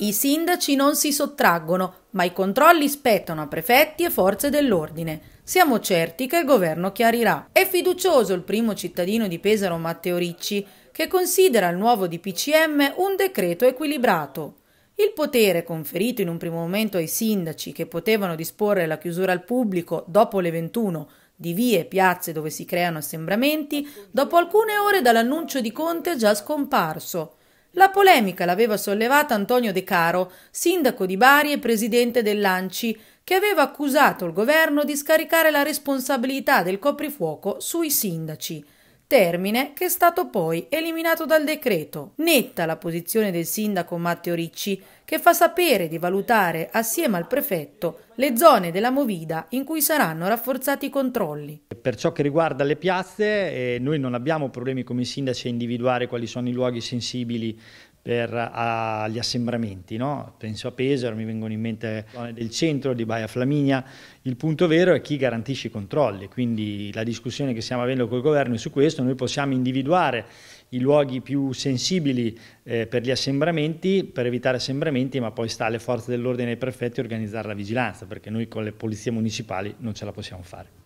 I sindaci non si sottraggono, ma i controlli spettano a prefetti e forze dell'ordine. Siamo certi che il governo chiarirà. È fiducioso il primo cittadino di Pesaro Matteo Ricci, che considera il nuovo DPCM un decreto equilibrato. Il potere conferito in un primo momento ai sindaci che potevano disporre la chiusura al pubblico dopo le 21 di vie e piazze dove si creano assembramenti, dopo alcune ore dall'annuncio di Conte è già scomparso. La polemica l'aveva sollevata Antonio De Caro, sindaco di Bari e presidente dell'ANCI, che aveva accusato il governo di scaricare la responsabilità del coprifuoco sui sindaci termine che è stato poi eliminato dal decreto. Netta la posizione del sindaco Matteo Ricci, che fa sapere di valutare assieme al prefetto le zone della Movida in cui saranno rafforzati i controlli. Per ciò che riguarda le piazze, eh, noi non abbiamo problemi come sindaci a individuare quali sono i luoghi sensibili per uh, gli assembramenti. No? Penso a Pesaro, mi vengono in mente zone del centro, di Baia Flaminia. Il punto vero è chi garantisce i controlli, quindi la discussione che stiamo avendo col governo è su questo, noi possiamo individuare i luoghi più sensibili eh, per gli assembramenti, per evitare assembramenti, ma poi sta alle forze dell'ordine e ai prefetti organizzare la vigilanza, perché noi con le polizie municipali non ce la possiamo fare.